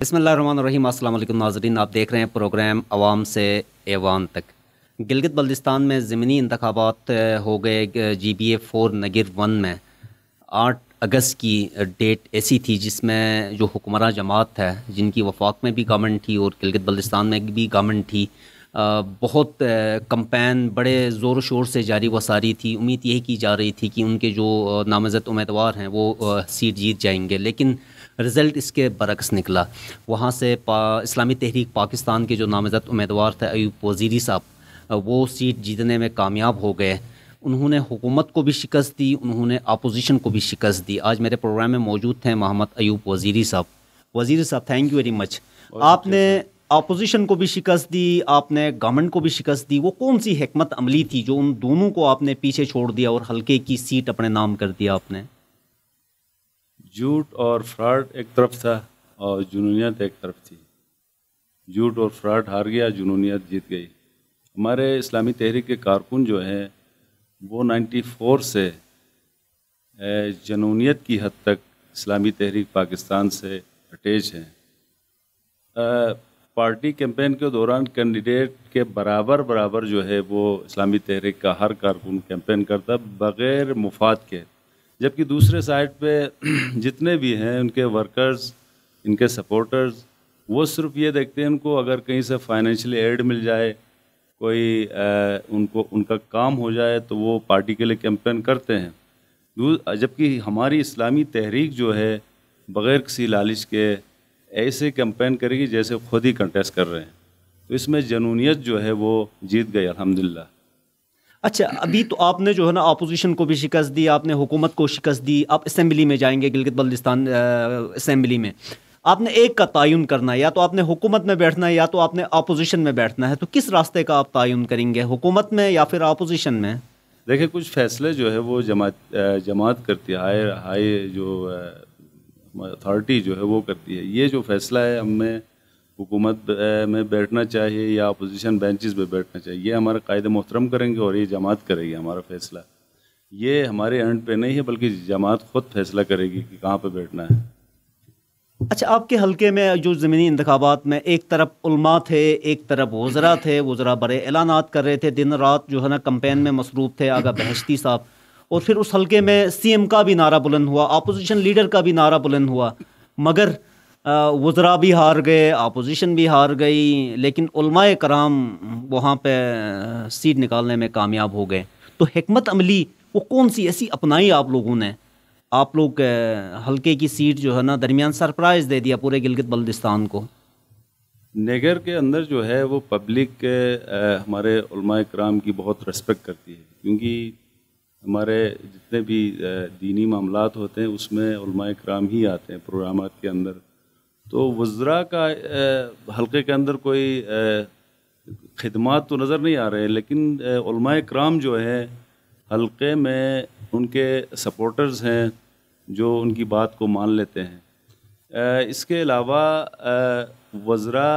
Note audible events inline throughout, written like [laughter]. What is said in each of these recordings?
बसमीम अल्लाम नाजरीन आप देख रहे हैं प्रोग्राम आवाम से एवान तक गिलगित बल्दिस्तान में ज़मीनी इंतबात हो गए G B A four Nagar one में आठ अगस्त की डेट ऐसी थी जिसमें जो हुक्मरान जमात है जिनकी वफाक में भी गवर्नमेंट थी और गिलगित बल्दिस्तान में भी गवर्नमेंट थी बहुत कम्पेन बड़े ज़ोर शोर से जारी व सारी थी उम्मीद यही की जा रही थी कि उनके जो नामजद उम्मीदवार हैं वो सीट जीत जाएंगे लेकिन रिज़ल्ट इसके बरक्स निकला वहाँ से पा इस्लामी तहरीक पाकिस्तान के जो नामजद उम्मीदवार थे अयूब वज़ीरी साहब वो सीट जीतने में कामयाब हो गए उन्होंने हुकूमत को भी शिकस्त दी उन्होंने अपोजिशन को भी शिकस्त दी आज मेरे प्रोग्राम में मौजूद थे मोहम्मद अयूब वज़ीरी साहब वज़ीर साहब थैंक यू वेरी मच आपने अपोजिशन को भी शिकस्त दी आपने गवर्नमेंट को भी शिकस्त दी वो कौन सी हमत अमली थी जो उन दोनों को आपने पीछे छोड़ दिया और हल्के की सीट अपने नाम कर दिया आपने झूठ और फ्रॉड एक तरफ था और जुनूनीत एक तरफ थी झूठ और फ्रॉड हार गया जुनूनीत जीत गई हमारे इस्लामी तहरीक के कारकुन जो हैं वो 94 से जनूनीत की हद तक इस्लामी तहरीक पाकिस्तान से अटैच हैं पार्टी कैंपेन के दौरान कैंडिडेट के बराबर बराबर जो है वो इस्लामी तहरीक का हर कारकुन कैंपेन करता बग़ैर मुफाद के जबकि दूसरे साइड पे [clears throat] जितने भी हैं उनके वर्कर्स इनके सपोर्टर्स वो सिर्फ ये देखते हैं उनको अगर कहीं से फाइनेंशियली एड मिल जाए कोई आ, उनको उनका काम हो जाए तो वो पार्टी के लिए कैंपेन करते हैं जबकि हमारी इस्लामी तहरीक जो है बग़ैर किसी लालच के ऐसे कैंपेन करेगी जैसे खुद ही कंटेस्ट कर रहे हैं तो इसमें जनूनीत जो है वो जीत गई अलहमदिल्ला अच्छा अभी तो आपने जो है ना अपोजिशन को भी शिकस्त दी आपने हुकूमत को शिकस्त दी आप इसम्बली में जाएंगे गिलगित बल्दिस्तान इसम्बली में आपने एक का तयन करना है या तो आपने हुकूमत में बैठना है या तो आपने अपोजिशन में बैठना है तो किस रास्ते का आप तयन करेंगे हुकूमत में या फिर अपोजिशन में देखिए कुछ फैसले जो है वो जमात जमात करती है हाई हाई जो अथॉरिटी जो है वो करती है ये जो फैसला है हमें हुकूमत में बैठना चाहिए या अपोजिशन बेंचेस पे बैठना चाहिए ये हमारा कायद मोहतरम करेंगे और ये जमात करेगी हमारा फैसला ये हमारे एंड पे नहीं है बल्कि जमात खुद फैसला करेगी कि कहाँ पे बैठना है अच्छा आपके हलके में जो ज़मीनी इंतबात में एक तरफ उलमा थे एक तरफ वज़रा थे वज़रा बड़े ऐलाना कर रहे थे दिन रात जो है ना कंपेन में मसरूफ़ थे आगा बहशती साहब और फिर उस हलके में सी एम का भी नारा बुलंद हुआ अपोजिशन लीडर का भी नारा बुलंद हुआ मगर वज़रा भी हार गए अपोजिशन भी हार गई लेकिन कराम वहाँ पर सीट निकालने में कामयाब हो गए तो हमत अमली वो कौन सी ऐसी अपनाई आप लोगों ने आप लोग हल्के की सीट जो है ना दरमियान सरप्राइज दे दिया पूरे गिलगित बल्दिस्तान को नगर के अंदर जो है वो पब्लिक हमारे कराम की बहुत रेस्पेक्ट करती है क्योंकि हमारे जितने भी दीनी मामला होते हैं उसमें कराम ही आते हैं प्रोग्राम के अंदर तो वज्रा का हल्के के अंदर कोई खदमात तो नज़र नहीं आ रहे हैं लेकिन कराम जो है हल्के में उनके सपोर्टर्स हैं जो उनकी बात को मान लेते हैं इसके अलावा वज्रा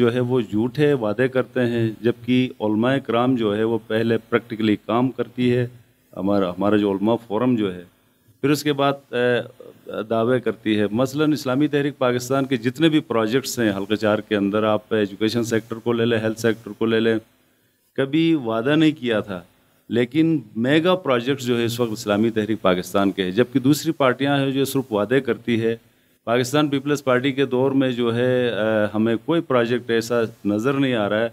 जो है वो झूठे वादे करते हैं जबकि कराम जो है वो पहले प्रैक्टिकली काम करती है हमारा हमारा जो फोरम जो है फिर उसके बाद दावे करती है मसलन इस्लामी तहरीक पाकिस्तान के जितने भी प्रोजेक्ट्स हैं हल्का चार के अंदर आप एजुकेशन सेक्टर को ले लें हेल्थ सेक्टर को ले लें कभी वादा नहीं किया था लेकिन मेगा प्रोजेक्ट्स जो है इस वक्त इस्लामी तहरीक पाकिस्तान के हैं जबकि दूसरी पार्टियां हैं जो सिर्फ वादे करती है पाकिस्तान पीपल्स पार्टी के दौर में जो है हमें कोई प्रोजेक्ट ऐसा नज़र नहीं आ रहा है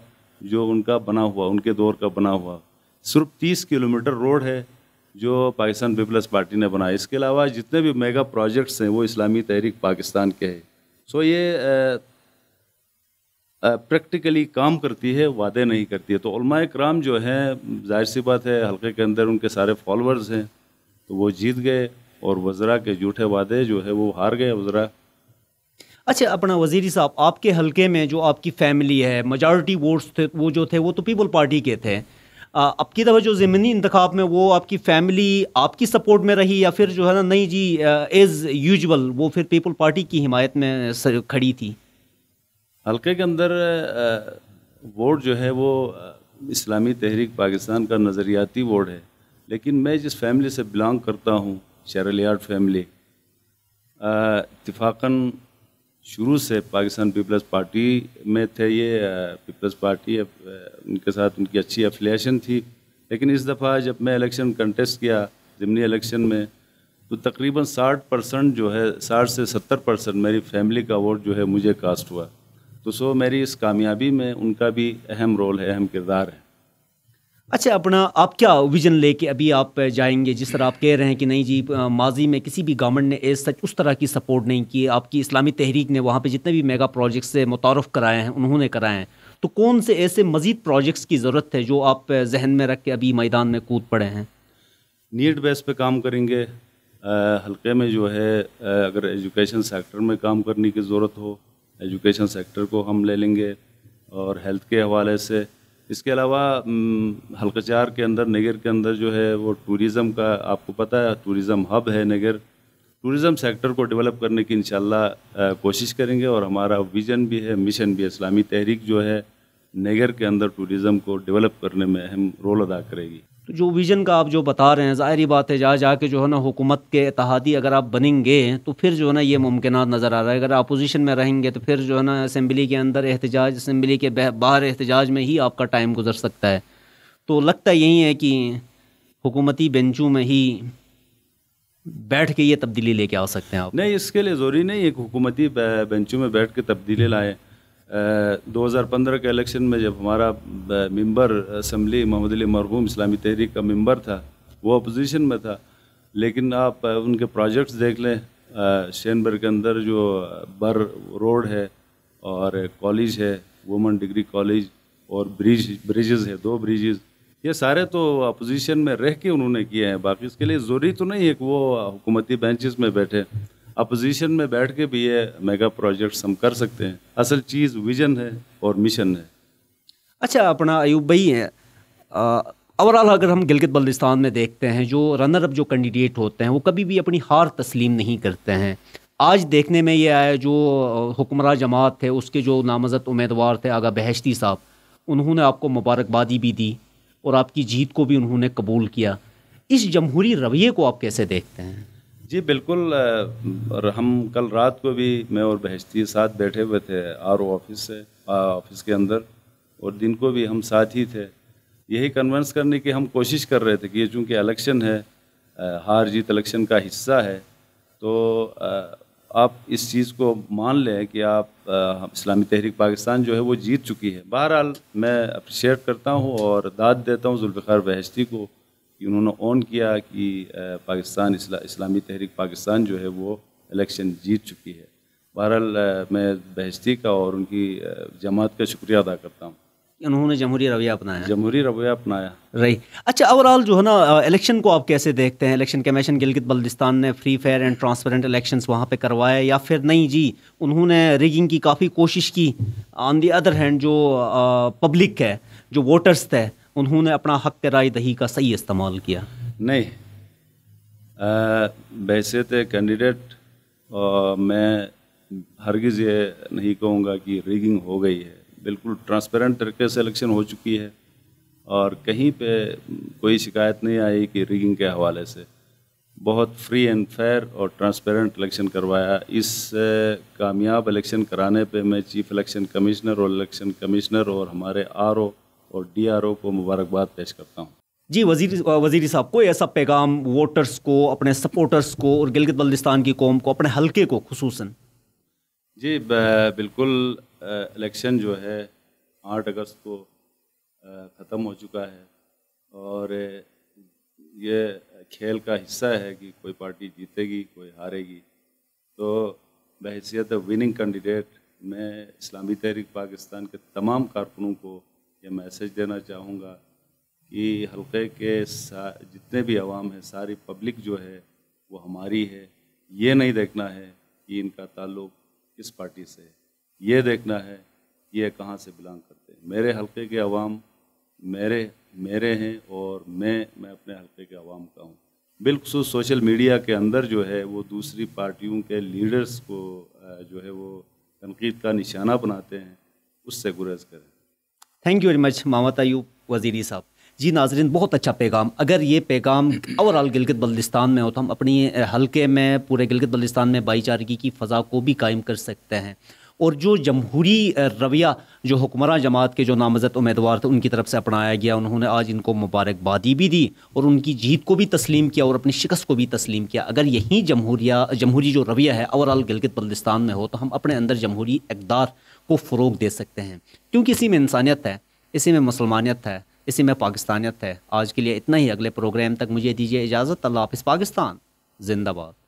जो उनका बना हुआ उनके दौर का बना हुआ सिर्फ तीस किलोमीटर रोड है जो पाकिस्तान पीपल्स पार्टी ने बनाया इसके अलावा जितने भी मेगा प्रोजेक्ट्स हैं वो इस्लामी तहरीक पाकिस्तान के हैं सो ये प्रैक्टिकली काम करती है वादे नहीं करती है तो कराम जो हैं जाहिर सी बात है हल्के के अंदर उनके सारे फॉलोअर्स हैं तो वो जीत गए और वज़रा के झूठे वादे जो है वो हार गए वज़रा अच्छा अपना वजीरी साहब आपके हलके में जो आपकी फैमिली है मजॉरिटी वोट्स थे वो जो थे वो तो पीपल पार्टी के थे आपकी दफ़ा जो ज़मीनी इंतखब में वो आपकी फैमिली आपकी सपोर्ट में रही या फिर जो है ना नहीं जी एज़ यूजल वो फिर पीपल पार्टी की हिमायत में खड़ी थी हल्के के अंदर वोट जो है वो इस्लामी तहरीक पाकिस्तान का नज़रियाती वोट है लेकिन मैं जिस फैमिली से बिलोंग करता हूँ शेरलियाड फैमिली इतफाक़न शुरू से पाकिस्तान पीपल्स पार्टी में थे ये पीपल्स पार्टी उनके साथ उनकी अच्छी एफिलेशन थी लेकिन इस दफ़ा जब मैं इलेक्शन कंटेस्ट किया ज़मनी इलेक्शन में तो तकरीबन 60 परसेंट जो है 60 से 70 परसेंट मेरी फैमिली का वोट जो है मुझे कास्ट हुआ तो सो मेरी इस कामयाबी में उनका भी अहम रोल है अहम किरदार है अच्छा अपना आप क्या विजन लेके अभी आप जाएंगे जिस तरह आप कह रहे हैं कि नहीं जी माजी में किसी भी गवर्नमेंट ने इस सच उस तरह की सपोर्ट नहीं की आपकी इस्लामी तहरीक ने वहाँ पे जितने भी मेगा प्रोजेक्ट्स से मुतारफ़ कराए हैं उन्होंने कराए हैं तो कौन से ऐसे मज़ीद प्रोजेक्ट्स की ज़रूरत है जो आप जहन में रख के अभी मैदान में कूद पड़े हैं नीट बेस पर काम करेंगे हल्के में जो है अगर एजुकेशन सेक्टर में काम करने की ज़रूरत हो एजुकेशन सेक्टर को हम ले लेंगे और हेल्थ के हवाले से इसके अलावा हल्कचार के अंदर नगर के अंदर जो है वो टूरिज़म का आपको पता है टूरिज़म हब है नगर टूरिज़म सेक्टर को डेवलप करने की इन कोशिश करेंगे और हमारा विज़न भी है मिशन भी इस्लामी तहरीक जो है नगर के अंदर टूरिज़म को डेवलप करने में अहम रोल अदा करेगी तो जो विज़न का आप जो बता रहे हैं ज़ाहरी बात है जा जा के जो है ना हुकूमत के इतिहादी अगर आप बनेंगे तो फिर जो है ना ये मुमकिन नज़र आ रहा है अगर अपोजिशन में रहेंगे तो फिर जो है ना असम्बली के अंदर एहतजाज असम्बली के बाहर एहतजाज में ही आपका टाइम गुजर सकता है तो लगता यही है कि हुकूमती बेंचों में ही बैठ के ये तब्दीली लेके आ सकते हैं आप नहीं इसके लिए ज़रूरी नहीं एक हुकूमती बेंचों में बैठ के तब्दीली लाएँ 2015 के इलेक्शन में जब हमारा मेंबर असम्बली मोहम्मद अली मरहूम इस्लामी तहरीक का मेंबर था वो अपोजिशन में था लेकिन आप उनके प्रोजेक्ट्स देख लें शैनबर के अंदर जो बर रोड है और कॉलेज है वुमेन डिग्री कॉलेज और ब्रिज ब्रिजेज़ है दो ब्रिजेज़ ये सारे तो अपोजिशन में रह के उन्होंने किए हैं बाकी इसके लिए ज़रूरी तो नहीं है कि वो हुकूमती बेंचेस में बैठे अपोजिशन में बैठ के भी ये मेगा प्रोजेक्ट्स हम कर सकते हैं असल चीज़ विजन है और मिशन है अच्छा अपना अयूब भाई है ओवरऑल अगर हम गिलगित बल्दिस्तान में देखते हैं जो रनर अप जो कैंडिडेट होते हैं वो कभी भी अपनी हार तस्लीम नहीं करते हैं आज देखने में ये आया जो हुक्मरान जमात थे उसके जो नामजद उम्मीदवार थे आगा बहशती साहब उन्होंने आपको मुबारकबादी भी दी और आपकी जीत को भी उन्होंने कबूल किया इस जमहूरी रवैये को आप कैसे देखते हैं जी बिल्कुल और हम कल रात को भी मैं और बहस्ती साथ बैठे हुए थे आर ऑफिस से ऑफिस के अंदर और दिन को भी हम साथ ही थे यही कन्वेंस करने की हम कोशिश कर रहे थे कि ये चूँकि इलेक्शन है हार जीत इलेक्शन का हिस्सा है तो आप इस चीज़ को मान लें कि आप इस्लामी तहरीक पाकिस्तान जो है वो जीत चुकी है बहरहाल मैं अप्रिशिएट करता हूँ और दाद देता हूँ जुल्फ़ार बहस्ती को कि उन्होंने ऑन किया कि पाकिस्तान इसला, इस्लामी तहरीक पाकिस्तान जो है वो इलेक्शन जीत चुकी है बहरहाल मैं बहस्ती का और उनकी जमात का शुक्रिया अदा करता हूँ उन्होंने जमहूरी रवैया अपनाया जमहूरी रवैया अपनाया रही अच्छा ओवरऑल जो है ना इलेक्शन को आप कैसे देखते हैं इलेक्शन कमीशन गिलगित बल्दिस्तान ने free fair and transparent election वहाँ पर करवाए या फिर नहीं जी उन्होंने रिगिंग की काफ़ी कोशिश की ऑन दी अदर हैंड जो पब्लिक है जो वोटर्स थे उन्होंने अपना हक राय दही का सही इस्तेमाल किया नहीं वैसे तो कैंडिडेट मैं हरगिज़ ये नहीं कहूँगा कि रिगिंग हो गई है बिल्कुल ट्रांसपेरेंट तरीके से इलेक्शन हो चुकी है और कहीं पे कोई शिकायत नहीं आई कि रिगिंग के हवाले से बहुत फ्री एंड फेयर और ट्रांसपेरेंट इलेक्शन करवाया इस कामयाब इलेक्शन कराने पे मैं चीफ इलेक्शन कमिश्नर और इलेक्शन कमिश्नर और हमारे आर और डीआरओ को मुबारकबाद पेश करता हूँ जी वजीर वजीर साहब कोई ऐसा पैगाम वोटर्स को अपने सपोर्टर्स को और गिलगित बल्दिस्तान की कौम को अपने हलके को खसूस जी बिल्कुल इलेक्शन जो है आठ अगस्त को ख़त्म हो चुका है और ये खेल का हिस्सा है कि कोई पार्टी जीतेगी कोई हारेगी तो बहसीत विनिंग कैंडिडेट मैं इस्लामी तहरीक पाकिस्तान के तमाम कारकुनों को ये मैसेज देना चाहूँगा कि हलके के जितने भी आवाम है सारी पब्लिक जो है वो हमारी है ये नहीं देखना है कि इनका ताल्लुक किस पार्टी से है ये देखना है ये कहाँ से बिलोंग करते हैं मेरे हलके के आवाम मेरे मेरे हैं और मैं मैं अपने हलके के आवाम का हूँ बिलखसूस सोशल मीडिया के अंदर जो है वो दूसरी पार्टियों के लीडर्स को जो है वो तनकीद का निशाना बनाते हैं उससे गुरेज करें थैंक यू वेरी मच मामा तयूब वजीरी साहब जी नाजरीन बहुत अच्छा पैगाम अगर ये पैगाम ओवरऑल गिलगित बल्दिस्तान में हो तो हम अपनी हल्के में पूरे गिलगित बल्दिस्तान में भाईचारगी की फ़ा को भी कायम कर सकते हैं और जो जमहूरी रवैया जो हुक्मरान जमात के जो नामजद उम्मीदवार थे उनकी तरफ से अपनाया गया उन्होंने आज इनको मुबारकबादी भी दी और उनकी जीत को भी तस्लीम किया और अपनी शिकस्त को भी तस्लीम किया अगर यही जमहूरिया जमहूरी जो रवैया है ओवरऑल गिलगित बल्दिस्तान में हो तो हम अपने अंदर जमहूरी इकदार को फ़रोग दे सकते हैं क्योंकि इसी में इंसानियत है इसी में मुसलमानियत है इसी में पाकिस्तानियत है आज के लिए इतना ही अगले प्रोग्राम तक मुझे दीजिए इजाज़त अल्लाह हाफ़ पाकिस्तान जिंदाबाद